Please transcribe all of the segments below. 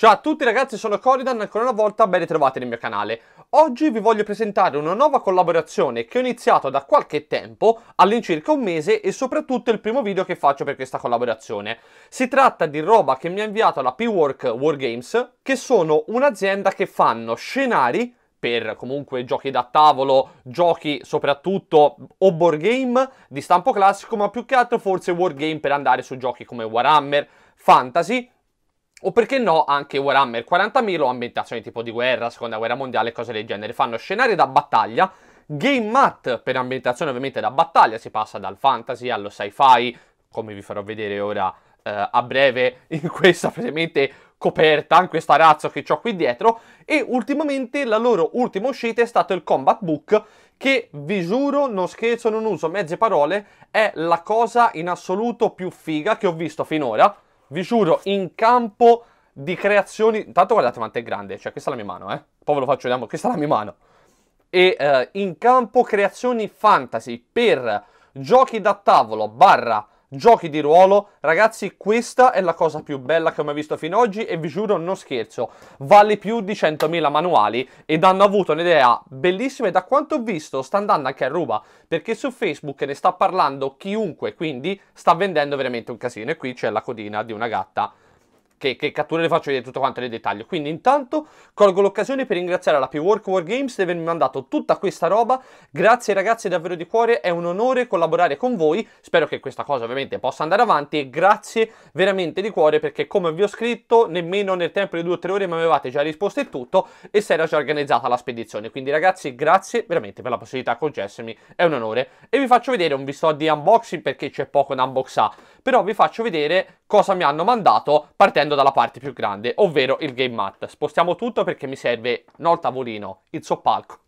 Ciao a tutti ragazzi, sono Coridan e ancora una volta ben ritrovati nel mio canale. Oggi vi voglio presentare una nuova collaborazione che ho iniziato da qualche tempo, all'incirca un mese e soprattutto il primo video che faccio per questa collaborazione. Si tratta di roba che mi ha inviato la P-Work Wargames, che sono un'azienda che fanno scenari per comunque giochi da tavolo, giochi soprattutto o board game di stampo classico, ma più che altro forse wargame per andare su giochi come Warhammer, Fantasy o perché no, anche Warhammer 40.000 o ambientazioni tipo di guerra, seconda guerra mondiale cose del genere. Fanno scenari da battaglia, game mat per ambientazione ovviamente da battaglia, si passa dal fantasy allo sci-fi, come vi farò vedere ora eh, a breve in questa praticamente coperta, in questa razza che ho qui dietro. E ultimamente la loro ultima uscita è stato il Combat Book, che vi giuro, non scherzo, non uso mezze parole, è la cosa in assoluto più figa che ho visto finora vi giuro, in campo di creazioni... Intanto guardate quanto è grande, cioè questa è la mia mano, eh. Poi ve lo faccio vedere, questa è la mia mano. E eh, in campo creazioni fantasy per giochi da tavolo barra giochi di ruolo, ragazzi questa è la cosa più bella che ho mai visto fino ad oggi e vi giuro non scherzo, vale più di 100.000 manuali ed hanno avuto un'idea bellissima e da quanto ho visto sta andando anche a ruba perché su Facebook ne sta parlando chiunque quindi sta vendendo veramente un casino e qui c'è la codina di una gatta che, che catture le faccio vedere tutto quanto nel dettaglio. Quindi intanto colgo l'occasione per ringraziare la P-Work Games di avermi mandato tutta questa roba. Grazie ragazzi davvero di cuore, è un onore collaborare con voi. Spero che questa cosa ovviamente possa andare avanti e grazie veramente di cuore perché come vi ho scritto nemmeno nel tempo di due o tre ore mi avevate già risposto e tutto e si era già organizzata la spedizione. Quindi ragazzi grazie veramente per la possibilità concessemi, è un onore. E vi faccio vedere, non vi sto di unboxing perché c'è poco da unboxare, però vi faccio vedere cosa mi hanno mandato partendo dalla parte più grande, ovvero il game mat. Spostiamo tutto perché mi serve non il tavolino, il soppalco.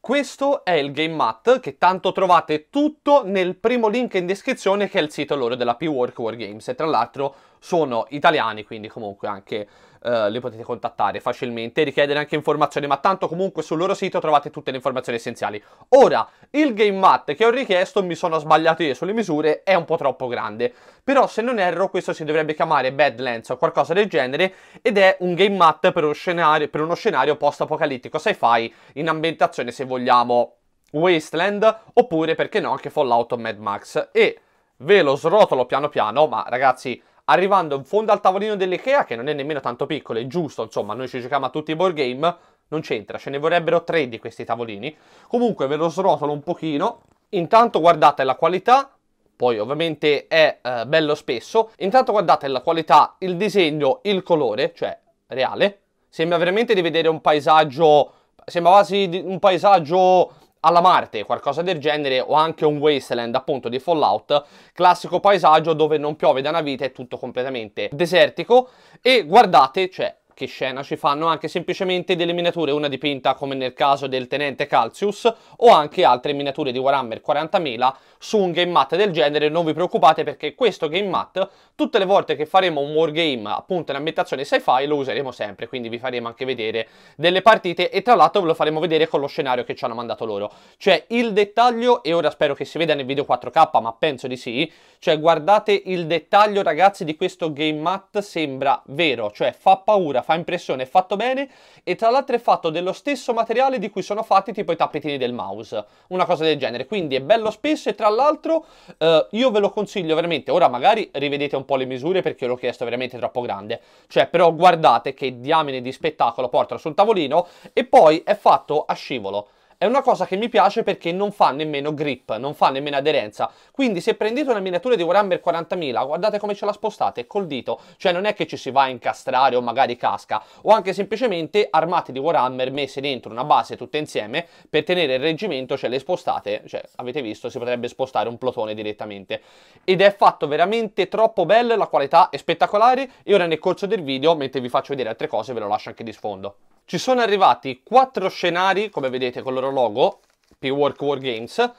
Questo è il game mat che tanto trovate tutto nel primo link in descrizione che è il sito loro della P-Work Wargames e tra l'altro sono italiani, quindi comunque anche eh, li potete contattare facilmente e richiedere anche informazioni, ma tanto comunque sul loro sito trovate tutte le informazioni essenziali. Ora, il game mat che ho richiesto, mi sono sbagliato io sulle misure, è un po' troppo grande, però se non erro questo si dovrebbe chiamare Badlands o qualcosa del genere ed è un game mat per uno scenario, per uno scenario post-apocalittico sci-fi in ambientazione, se vogliamo, Wasteland, oppure perché no anche Fallout o Mad Max. E ve lo srotolo piano piano, ma ragazzi arrivando in fondo al tavolino dell'Ikea, che non è nemmeno tanto piccolo, è giusto, insomma, noi ci giochiamo a tutti i board game, non c'entra, ce ne vorrebbero tre di questi tavolini. Comunque ve lo srotolo un pochino, intanto guardate la qualità, poi ovviamente è eh, bello spesso, intanto guardate la qualità, il disegno, il colore, cioè reale, sembra veramente di vedere un paesaggio, sembra quasi un paesaggio alla Marte, qualcosa del genere, o anche un wasteland appunto di Fallout, classico paesaggio dove non piove da una vita, è tutto completamente desertico e guardate, cioè che scena ci fanno anche semplicemente delle miniature, una dipinta come nel caso del Tenente Calcius o anche altre miniature di Warhammer 40.000 su un game mat del genere, non vi preoccupate perché questo game mat tutte le volte che faremo un wargame appunto in ambientazione sci-fi lo useremo sempre, quindi vi faremo anche vedere delle partite e tra l'altro ve lo faremo vedere con lo scenario che ci hanno mandato loro. Cioè il dettaglio, e ora spero che si veda nel video 4K, ma penso di sì, cioè guardate il dettaglio ragazzi di questo game mat sembra vero, cioè fa paura, fa impressione, è fatto bene e tra l'altro è fatto dello stesso materiale di cui sono fatti tipo i tappetini del mouse, una cosa del genere, quindi è bello spesso e tra l'altro eh, io ve lo consiglio veramente, ora magari rivedete un po' le misure perché l'ho chiesto veramente troppo grande, cioè però guardate che diamine di spettacolo porta sul tavolino e poi è fatto a scivolo, è una cosa che mi piace perché non fa nemmeno grip, non fa nemmeno aderenza. Quindi se prendete una miniatura di Warhammer 40.000, guardate come ce la spostate col dito. Cioè non è che ci si va a incastrare o magari casca, o anche semplicemente armate di Warhammer messe dentro una base tutte insieme per tenere il reggimento, ce cioè le spostate, cioè avete visto si potrebbe spostare un plotone direttamente. Ed è fatto veramente troppo bello, la qualità è spettacolare e ora nel corso del video, mentre vi faccio vedere altre cose, ve lo lascio anche di sfondo ci sono arrivati quattro scenari, come vedete con il loro logo, P-Work War Games,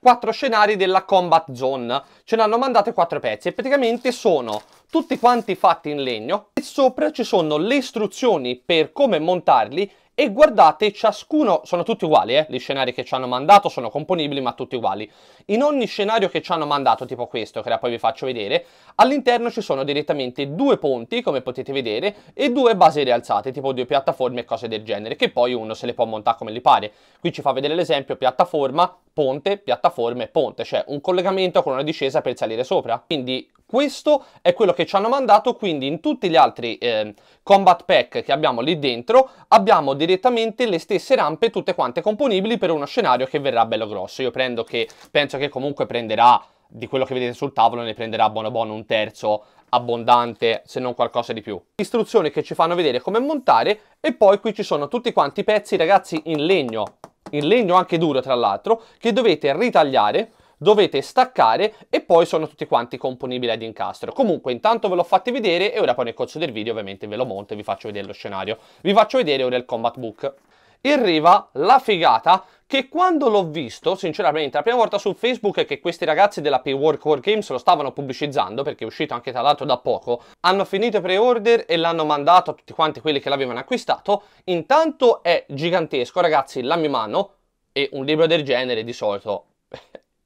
quattro scenari della Combat Zone. Ce ne hanno mandate quattro pezzi e praticamente sono tutti quanti fatti in legno e sopra ci sono le istruzioni per come montarli e guardate ciascuno, sono tutti uguali, eh? gli scenari che ci hanno mandato sono componibili ma tutti uguali. In ogni scenario che ci hanno mandato, tipo questo, che ora poi vi faccio vedere, all'interno ci sono direttamente due ponti, come potete vedere, e due basi rialzate, tipo due piattaforme e cose del genere, che poi uno se le può montare come gli pare. Qui ci fa vedere l'esempio piattaforma, ponte, piattaforme, ponte, cioè un collegamento con una discesa per salire sopra. Quindi questo è quello che ci hanno mandato, quindi in tutti gli altri eh, combat pack che abbiamo lì dentro abbiamo direttamente le stesse rampe tutte quante componibili per uno scenario che verrà bello grosso. Io prendo che, penso che comunque prenderà, di quello che vedete sul tavolo ne prenderà buono buono un terzo abbondante se non qualcosa di più istruzioni che ci fanno vedere come montare e poi qui ci sono tutti quanti i pezzi ragazzi in legno in legno anche duro tra l'altro che dovete ritagliare dovete staccare e poi sono tutti quanti componibili ad incastro. Comunque intanto ve l'ho fatti vedere e ora poi nel corso del video ovviamente ve lo monto e vi faccio vedere lo scenario. Vi faccio vedere ora il combat book. E arriva la figata che quando l'ho visto, sinceramente, la prima volta su Facebook che questi ragazzi della P-Work War Games lo stavano pubblicizzando, perché è uscito anche tra l'altro da poco, hanno finito i pre-order e l'hanno mandato a tutti quanti quelli che l'avevano acquistato, intanto è gigantesco, ragazzi, la mia mano, e un libro del genere di solito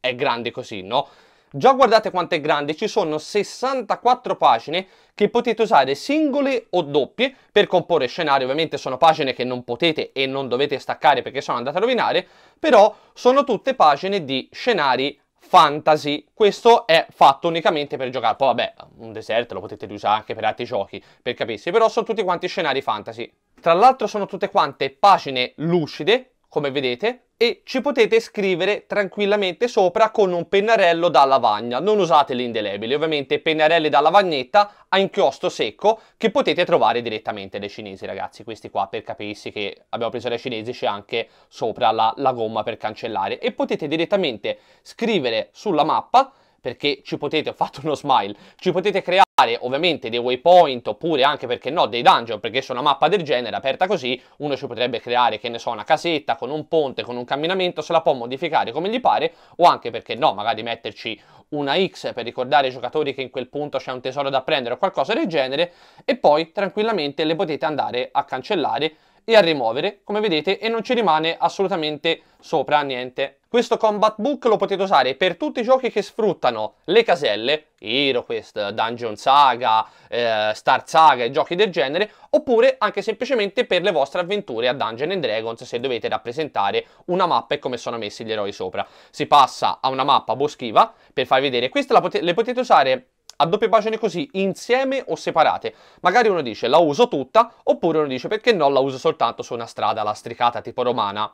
è grande così, no? Già guardate quanto è grande, ci sono 64 pagine che potete usare singole o doppie per comporre scenari, ovviamente sono pagine che non potete e non dovete staccare perché sono andate a rovinare, però sono tutte pagine di scenari fantasy, questo è fatto unicamente per giocare, poi vabbè un deserto lo potete usare anche per altri giochi per capirsi, però sono tutti quanti scenari fantasy. Tra l'altro sono tutte quante pagine lucide, come vedete, e ci potete scrivere tranquillamente sopra con un pennarello da lavagna. Non usate l'indelebile, ovviamente pennarelli da lavagnetta a inchiostro secco che potete trovare direttamente dai cinesi, ragazzi. Questi qua per capirsi che abbiamo preso dai cinesi c'è anche sopra la, la gomma per cancellare e potete direttamente scrivere sulla mappa perché ci potete, ho fatto uno smile, ci potete creare ovviamente dei waypoint oppure anche perché no dei dungeon perché su una mappa del genere aperta così uno ci potrebbe creare che ne so una casetta con un ponte con un camminamento se la può modificare come gli pare o anche perché no magari metterci una X per ricordare ai giocatori che in quel punto c'è un tesoro da prendere o qualcosa del genere e poi tranquillamente le potete andare a cancellare e a rimuovere, come vedete, e non ci rimane assolutamente sopra niente. Questo combat book lo potete usare per tutti i giochi che sfruttano le caselle, HeroQuest, Dungeon Saga, eh, Star Saga e giochi del genere, oppure anche semplicemente per le vostre avventure a Dungeon and Dragons se dovete rappresentare una mappa e come sono messi gli eroi sopra. Si passa a una mappa boschiva per farvi vedere, queste pot le potete usare a doppie pagine così, insieme o separate. Magari uno dice la uso tutta, oppure uno dice perché no, la uso soltanto su una strada lastricata tipo romana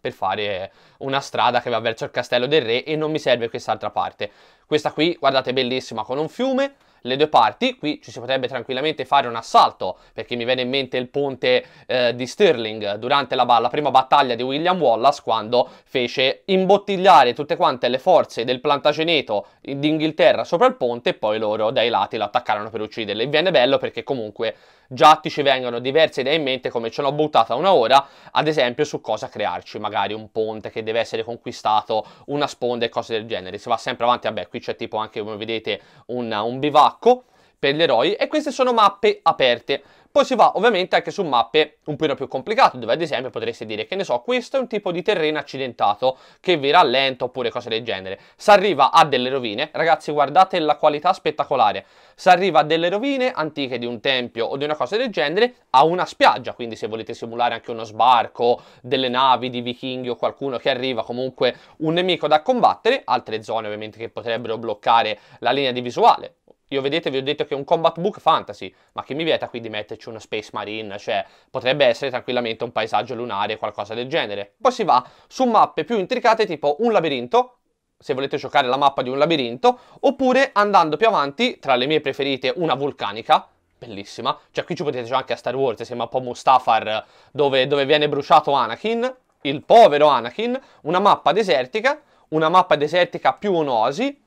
per fare una strada che va verso il castello del re e non mi serve quest'altra parte. Questa qui, guardate, bellissima con un fiume, le due parti. Qui ci si potrebbe tranquillamente fare un assalto, perché mi viene in mente il ponte eh, di Stirling durante la, la, prima battaglia di William Wallace, quando fece imbottigliare tutte quante le forze del Plantageneto d'Inghilterra sopra il ponte e poi loro dai lati lo attaccarono per ucciderle. viene bello perché comunque già ti ci vengono diverse idee in mente, come ce l'ho buttata una ora, ad esempio su cosa crearci, magari un ponte che deve essere conquistato, una sponda e cose del genere. Si va sempre avanti, vabbè, qui c'è tipo anche, come vedete, un, un bivacco pacco per gli eroi e queste sono mappe aperte. Poi si va ovviamente anche su mappe un po' più complicate, dove ad esempio potreste dire che ne so, questo è un tipo di terreno accidentato che vi rallenta oppure cose del genere. Si arriva a delle rovine, ragazzi guardate la qualità spettacolare, si arriva a delle rovine antiche di un tempio o di una cosa del genere a una spiaggia, quindi se volete simulare anche uno sbarco, delle navi di vichinghi o qualcuno che arriva comunque un nemico da combattere, altre zone ovviamente che potrebbero bloccare la linea di visuale, io vedete, vi ho detto che è un combat book fantasy, ma che mi vieta qui di metterci uno Space Marine, cioè potrebbe essere tranquillamente un paesaggio lunare, qualcosa del genere. Poi si va su mappe più intricate tipo un labirinto, se volete giocare la mappa di un labirinto, oppure andando più avanti, tra le mie preferite, una vulcanica, bellissima, cioè qui ci potete giocare anche a Star Wars, sembra un po' Mustafar, dove, dove viene bruciato Anakin, il povero Anakin, una mappa desertica, una mappa desertica più un'osi,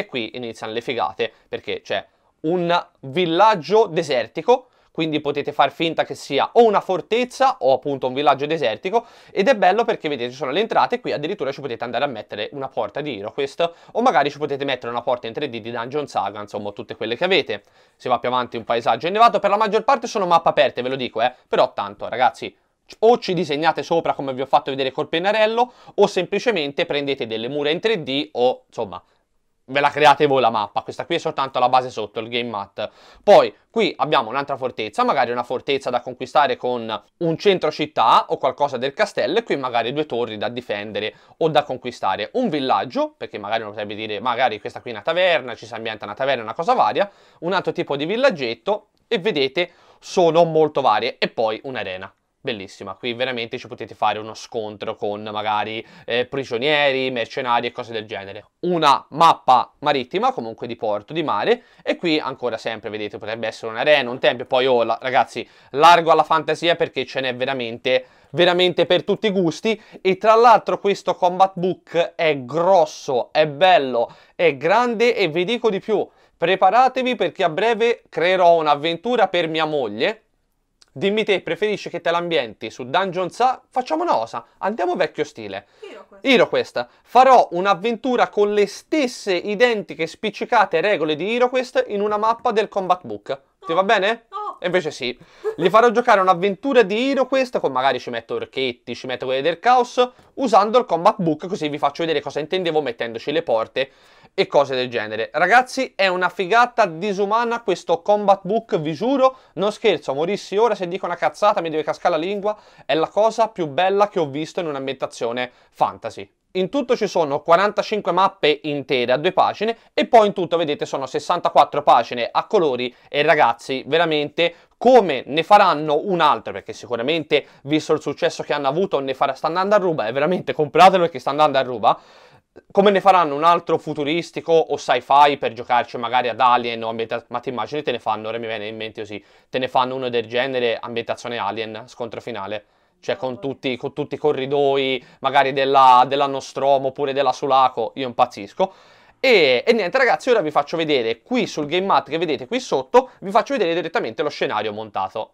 e qui iniziano le figate perché c'è un villaggio desertico quindi potete far finta che sia o una fortezza o appunto un villaggio desertico ed è bello perché vedete ci sono le entrate e qui addirittura ci potete andare a mettere una porta di HeroQuest o magari ci potete mettere una porta in 3D di Dungeon Saga insomma tutte quelle che avete si va più avanti un paesaggio innevato per la maggior parte sono mappe aperte ve lo dico eh però tanto ragazzi o ci disegnate sopra come vi ho fatto vedere col pennarello o semplicemente prendete delle mura in 3D o insomma ve la create voi la mappa, questa qui è soltanto la base sotto, il game mat. Poi qui abbiamo un'altra fortezza, magari una fortezza da conquistare con un centro città o qualcosa del castello e qui magari due torri da difendere o da conquistare, un villaggio, perché magari uno potrebbe dire magari questa qui è una taverna, ci si ambienta una taverna, una cosa varia, un altro tipo di villaggetto e vedete sono molto varie e poi un'arena. Bellissima, qui veramente ci potete fare uno scontro con magari eh, prigionieri, mercenari e cose del genere. Una mappa marittima, comunque di porto, di mare, e qui ancora sempre, vedete, potrebbe essere un'arena, un tempio, poi oh, la, ragazzi, largo alla fantasia perché ce n'è veramente, veramente per tutti i gusti, e tra l'altro questo combat book è grosso, è bello, è grande e vi dico di più, preparatevi perché a breve creerò un'avventura per mia moglie, Dimmi te, preferisci che te l'ambienti su Dungeons A? Facciamo una cosa, andiamo vecchio stile. HeroQuest. HeroQuest. Farò un'avventura con le stesse identiche spiccicate regole di HeroQuest in una mappa del combat book. Ti va bene? No. E invece sì. Gli farò giocare un'avventura di Hero questa, con magari ci metto orchetti, ci metto quelli del caos, usando il combat book, così vi faccio vedere cosa intendevo mettendoci le porte e cose del genere. Ragazzi, è una figata disumana questo combat book, vi giuro. Non scherzo, morissi ora se dico una cazzata, mi deve cascare la lingua. È la cosa più bella che ho visto in un'ambientazione fantasy. In tutto ci sono 45 mappe intere a due pagine e poi in tutto vedete sono 64 pagine a colori e ragazzi veramente come ne faranno un altro perché sicuramente visto il successo che hanno avuto ne farà, sta andando a ruba e veramente compratelo perché sta andando a ruba come ne faranno un altro futuristico o sci-fi per giocarci magari ad Alien o ambientazione, ma ti immagini te ne fanno, ora mi viene in mente così, te ne fanno uno del genere ambientazione Alien, scontro finale cioè con tutti, con tutti, i corridoi, magari della, della Nostromo oppure della Sulaco, io impazzisco. E, e, niente ragazzi, ora vi faccio vedere qui sul game mat che vedete qui sotto, vi faccio vedere direttamente lo scenario montato.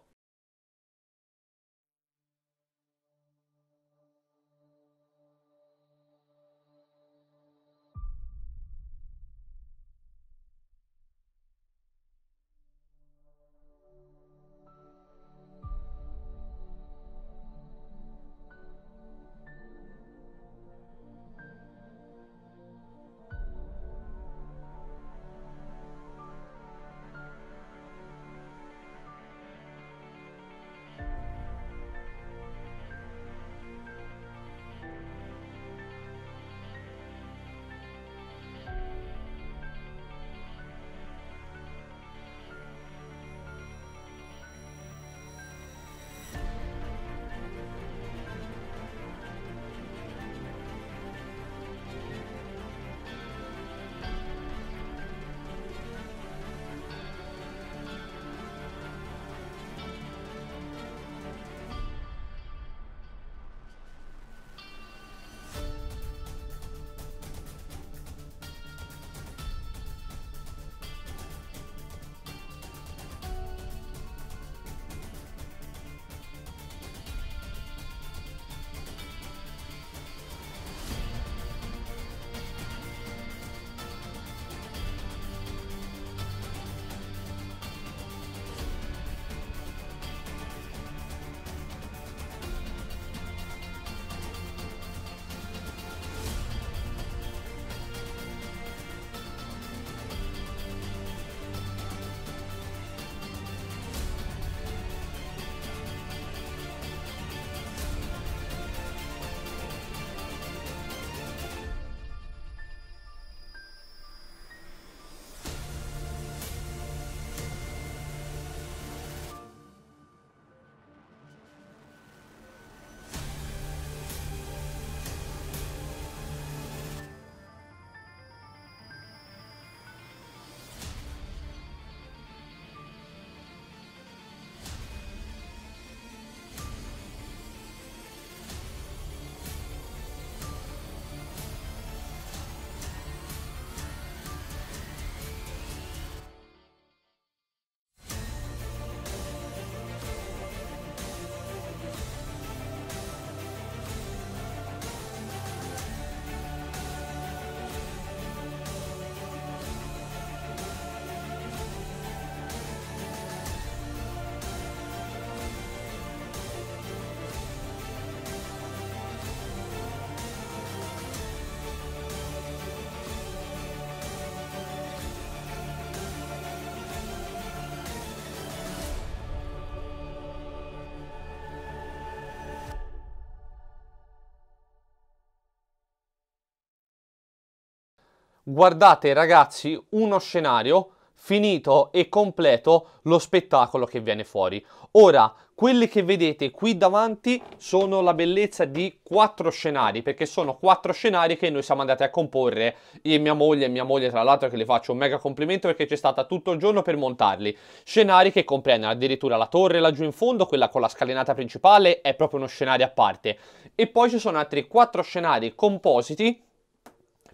guardate ragazzi uno scenario finito e completo lo spettacolo che viene fuori. Ora, quelli che vedete qui davanti sono la bellezza di quattro scenari, perché sono quattro scenari che noi siamo andati a comporre io e mia moglie, e mia moglie tra l'altro che le faccio un mega complimento perché c'è stata tutto il giorno per montarli. Scenari che comprendono addirittura la torre laggiù in fondo, quella con la scalinata principale, è proprio uno scenario a parte. E poi ci sono altri quattro scenari compositi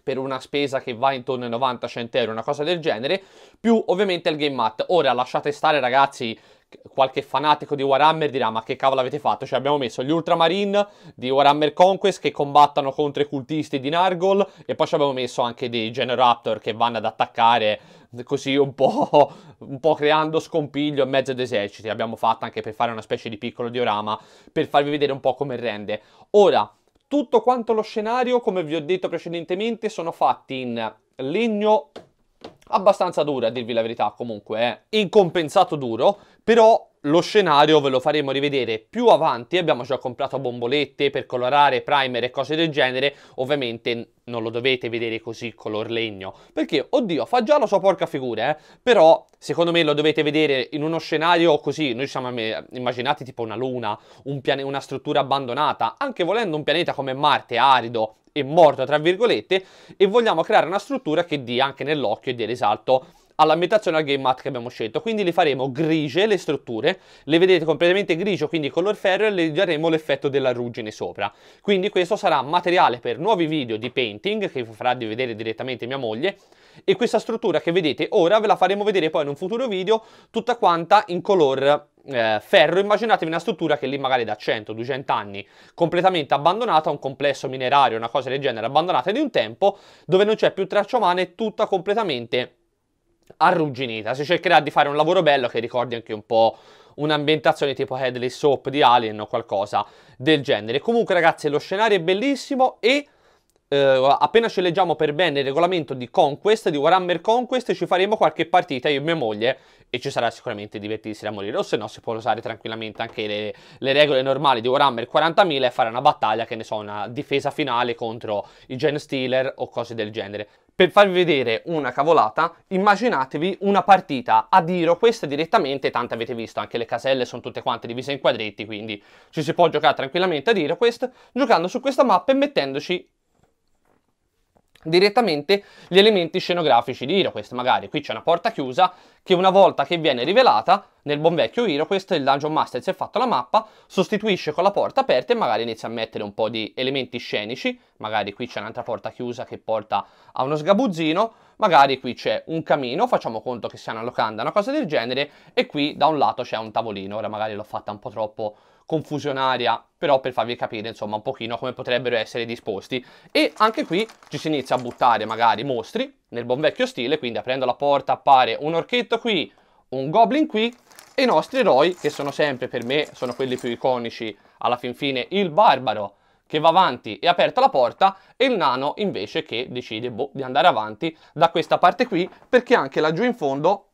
per una spesa che va intorno ai 90-100 euro, una cosa del genere, più ovviamente il game mat. Ora lasciate stare ragazzi qualche fanatico di Warhammer dirà ma che cavolo avete fatto, cioè abbiamo messo gli Ultramarine di Warhammer Conquest che combattono contro i cultisti di Nargol e poi ci abbiamo messo anche dei Generaptor che vanno ad attaccare così un po', un po', creando scompiglio in mezzo ad eserciti, abbiamo fatto anche per fare una specie di piccolo diorama per farvi vedere un po' come rende. Ora, tutto quanto lo scenario, come vi ho detto precedentemente, sono fatti in legno abbastanza duro, a dirvi la verità, comunque è eh? incompensato duro, però lo scenario ve lo faremo rivedere più avanti, abbiamo già comprato bombolette per colorare, primer e cose del genere, ovviamente non lo dovete vedere così color legno, perché oddio fa già la sua porca figura, eh? però secondo me lo dovete vedere in uno scenario così, noi siamo eh, immaginati tipo una luna, un una struttura abbandonata, anche volendo un pianeta come Marte arido e morto tra virgolette, e vogliamo creare una struttura che dia anche nell'occhio e dia risalto all'ambientazione al game mat che abbiamo scelto. Quindi le faremo grigie le strutture, le vedete completamente grigio, quindi color ferro e le daremo l'effetto della ruggine sopra. Quindi questo sarà materiale per nuovi video di painting che vi farà di vedere direttamente mia moglie e questa struttura che vedete ora ve la faremo vedere poi in un futuro video tutta quanta in color eh, ferro, immaginatevi una struttura che lì magari da 100-200 anni completamente abbandonata, un complesso minerario, una cosa del genere abbandonata di un tempo dove non c'è più traccia umana e tutta completamente arrugginita. Si cercherà di fare un lavoro bello che ricordi anche un po' un'ambientazione tipo Headley Soap di Alien o qualcosa del genere. Comunque ragazzi lo scenario è bellissimo e... Uh, appena ci leggiamo per bene il regolamento di Conquest, di Warhammer Conquest, ci faremo qualche partita io e mia moglie e ci sarà sicuramente divertirsi a morire, o se no si può usare tranquillamente anche le, le regole normali di Warhammer 40.000 e fare una battaglia, che ne so, una difesa finale contro i Gen Stealer o cose del genere. Per farvi vedere una cavolata, immaginatevi una partita a diro, questa direttamente, tanto avete visto, anche le caselle sono tutte quante divise in quadretti, quindi ci si può giocare tranquillamente a diro quest, giocando su questa mappa e mettendoci direttamente gli elementi scenografici di HeroQuest. Magari qui c'è una porta chiusa che una volta che viene rivelata nel buon vecchio HeroQuest il Dungeon Master si è fatto la mappa, sostituisce con la porta aperta e magari inizia a mettere un po' di elementi scenici, magari qui c'è un'altra porta chiusa che porta a uno sgabuzzino magari qui c'è un camino, facciamo conto che sia una locanda, una cosa del genere, e qui da un lato c'è un tavolino, ora magari l'ho fatta un po' troppo confusionaria, però per farvi capire insomma un pochino come potrebbero essere disposti. E anche qui ci si inizia a buttare magari mostri, nel buon vecchio stile, quindi aprendo la porta appare un orchetto qui, un goblin qui, e i nostri eroi, che sono sempre per me, sono quelli più iconici, alla fin fine il barbaro, che va avanti e aperta la porta e il nano invece che decide boh, di andare avanti da questa parte qui perché anche laggiù in fondo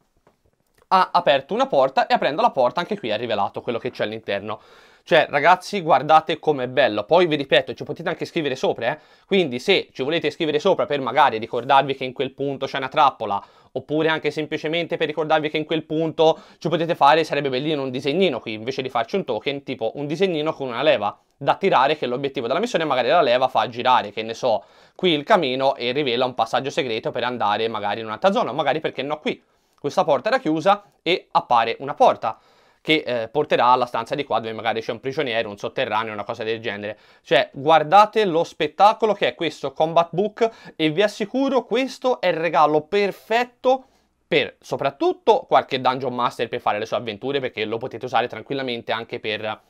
ha aperto una porta e aprendo la porta anche qui ha rivelato quello che c'è all'interno. Cioè, ragazzi, guardate com'è bello. Poi vi ripeto, ci potete anche scrivere sopra, eh? Quindi se ci volete scrivere sopra per magari ricordarvi che in quel punto c'è una trappola oppure anche semplicemente per ricordarvi che in quel punto ci potete fare, sarebbe bellino un disegnino qui, invece di farci un token, tipo un disegnino con una leva da tirare che l'obiettivo della missione magari la leva fa girare, che ne so, qui il camino e rivela un passaggio segreto per andare magari in un'altra zona, magari perché no qui, questa porta era chiusa e appare una porta che eh, porterà alla stanza di qua dove magari c'è un prigioniero, un sotterraneo, una cosa del genere. Cioè, guardate lo spettacolo che è questo combat book e vi assicuro questo è il regalo perfetto per soprattutto qualche dungeon master per fare le sue avventure perché lo potete usare tranquillamente anche per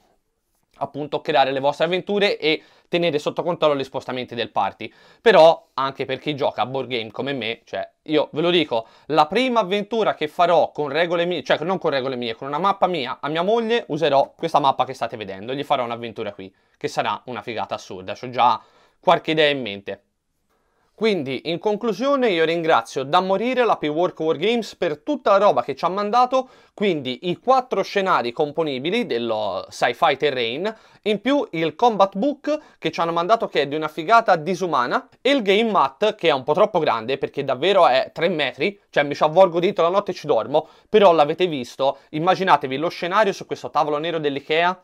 appunto creare le vostre avventure e tenere sotto controllo gli spostamenti del party. Però, anche per chi gioca a board game come me, cioè, io ve lo dico, la prima avventura che farò con regole mie, cioè non con regole mie, con una mappa mia, a mia moglie userò questa mappa che state vedendo, e gli farò un'avventura qui, che sarà una figata assurda, ho già qualche idea in mente. Quindi, in conclusione, io ringrazio da morire la P-Work Wargames per tutta la roba che ci ha mandato, quindi i quattro scenari componibili dello sci-fi terrain, in più il combat book che ci hanno mandato che è di una figata disumana, e il game mat che è un po' troppo grande perché davvero è 3 metri, cioè mi ci avvolgo dentro la notte e ci dormo, però l'avete visto, immaginatevi lo scenario su questo tavolo nero dell'Ikea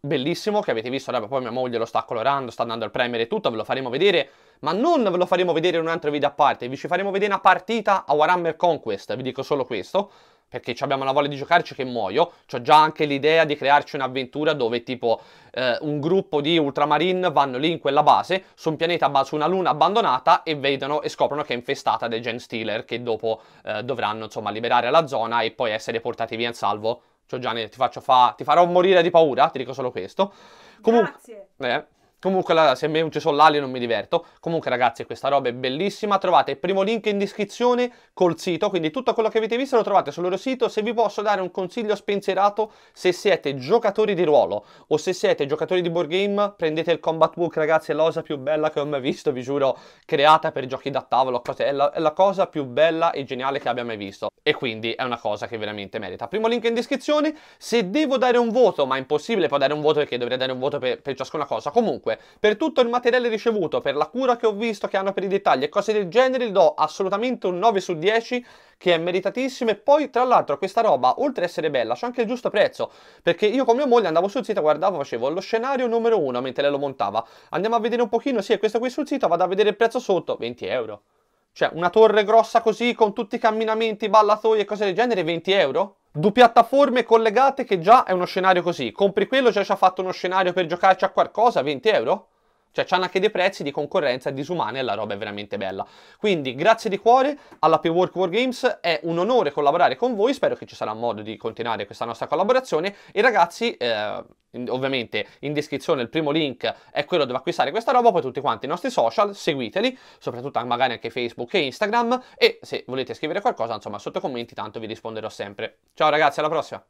bellissimo che avete visto, adesso poi mia moglie lo sta colorando, sta andando al premier e tutto, ve lo faremo vedere, ma non ve lo faremo vedere in un altro video a parte, vi ci faremo vedere una partita a Warhammer Conquest, vi dico solo questo, perché abbiamo la voglia di giocarci che muoio, ho già anche l'idea di crearci un'avventura dove tipo eh, un gruppo di ultramarine vanno lì in quella base, su un pianeta, su una luna abbandonata e vedono e scoprono che è infestata dai Gen Stealer che dopo eh, dovranno insomma liberare la zona e poi essere portati via in salvo cioè Gianni, ti, fa... ti farò morire di paura, ti dico solo questo. Comun- Grazie. Eh, Comunque, la, se non ci sono l'ali non mi diverto. Comunque, ragazzi, questa roba è bellissima. Trovate il primo link in descrizione col sito, quindi tutto quello che avete visto lo trovate sul loro sito. Se vi posso dare un consiglio spensierato, se siete giocatori di ruolo o se siete giocatori di board game, prendete il combat book, ragazzi, è la cosa più bella che ho mai visto, vi giuro, creata per giochi da tavolo, è la, è la cosa più bella e geniale che abbia mai visto. E quindi è una cosa che veramente merita. Primo link in descrizione. Se devo dare un voto, ma è impossibile poi dare un voto perché dovrei dare un voto per, per ciascuna cosa. Comunque, per tutto il materiale ricevuto, per la cura che ho visto che hanno per i dettagli e cose del genere, gli do assolutamente un 9 su 10 che è meritatissimo e poi tra l'altro questa roba oltre ad essere bella c'è anche il giusto prezzo perché io con mia moglie andavo sul sito guardavo facevo lo scenario numero 1 mentre lei lo montava andiamo a vedere un pochino sì è questo qui sul sito vado a vedere il prezzo sotto 20 euro cioè una torre grossa così con tutti i camminamenti ballatoi e cose del genere 20 euro Due piattaforme collegate che già è uno scenario così. Compri quello, già ci ha fatto uno scenario per giocarci a qualcosa, 20 euro? Cioè hanno anche dei prezzi di concorrenza disumane e la roba è veramente bella. Quindi grazie di cuore alla P-Work Games, è un onore collaborare con voi, spero che ci sarà modo di continuare questa nostra collaborazione e ragazzi... Eh, ovviamente in descrizione il primo link è quello dove acquistare questa roba, poi tutti quanti i nostri social, seguiteli, soprattutto magari anche Facebook e Instagram e se volete scrivere qualcosa, insomma, sotto commenti tanto vi risponderò sempre. Ciao ragazzi, alla prossima!